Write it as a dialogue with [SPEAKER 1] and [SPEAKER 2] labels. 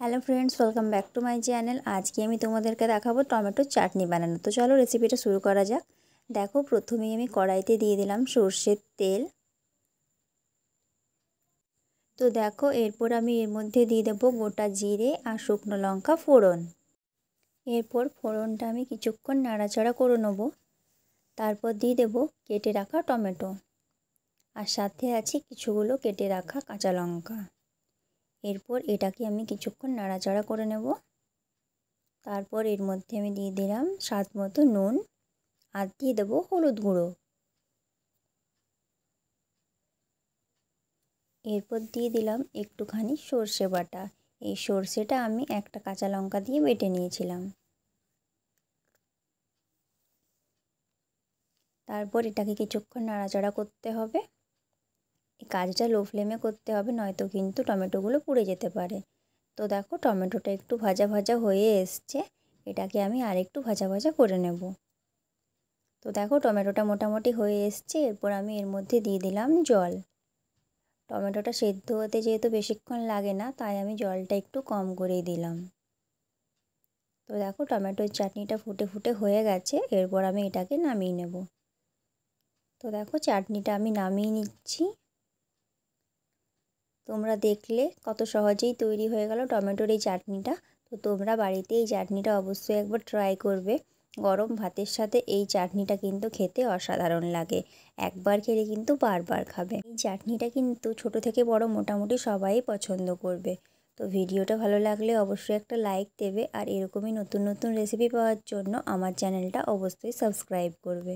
[SPEAKER 1] hello friends welcome back to my channel আজকে আমি তোমাদেরকে দেখাবো টমেটো চাটনি বানানো তো চলো রেসিপিটা শুরু করা যাক দেখো প্রথমেই আমি কড়াইতে দিয়ে দিলাম সর্ষের তেল তো দেখো এরপর আমি এর মধ্যে দিয়ে দেবো গোটা জিরে আর শুকনো লঙ্কা ফোড়ন এরপর ফোড়নটা আমি কিছুক্ষণ নাড়াচাড়া করে নেব তারপর দিয়ে দেবো কেটে রাখা টমেটো আর সাথে আছে কিছুগুলো কেটে রাখা কাঁচা লঙ্কা এরপর এটাকে আমি কিছুক্ষণ নাড়াচাড়া করে নেব তারপর এর মধ্যে আমি দিয়ে দিলাম স্বাদ মতো নুন আর দিয়ে দেবো হলুদ গুঁড়ো এরপর দিয়ে দিলাম একটুখানি সর্ষে বাটা এই সর্ষেটা আমি একটা কাঁচা লঙ্কা দিয়ে বেটে নিয়েছিলাম তারপর এটাকে কিছুক্ষণ নাড়াচাড়া করতে হবে কাজটা লো ফ্লেমে করতে হবে নয়তো কিন্তু টমেটোগুলো পুড়ে যেতে পারে তো দেখো টমেটোটা একটু ভাজা ভাজা হয়ে এসছে এটাকে আমি আরেকটু ভাজা ভাজা করে নেব তো দেখো টমেটোটা মোটামুটি হয়ে এসছে এরপর আমি এর মধ্যে দিয়ে দিলাম জল টমেটোটা সেদ্ধ হতে যেহেতু বেশিক্ষণ লাগে না তাই আমি জলটা একটু কম করে দিলাম তো দেখো টমেটোর চাটনিটা ফুটে ফুটে হয়ে গেছে এরপর আমি এটাকে নামিয়ে নেব তো দেখো চাটনিটা আমি নামিয়ে নিচ্ছি তোমরা দেখলে কত সহজেই তৈরি হয়ে গেল টমেটোর এই চাটনিটা তো তোমরা বাড়িতে এই চাটনিটা অবশ্যই একবার ট্রাই করবে গরম ভাতের সাথে এই চাটনিটা কিন্তু খেতে অসাধারণ লাগে একবার খেলে কিন্তু বারবার খাবে এই চাটনিটা কিন্তু ছোট থেকে বড় মোটামুটি সবাই পছন্দ করবে তো ভিডিওটা ভালো লাগলে অবশ্যই একটা লাইক দেবে আর এরকমই নতুন নতুন রেসিপি পাওয়ার জন্য আমার চ্যানেলটা অবশ্যই সাবস্ক্রাইব করবে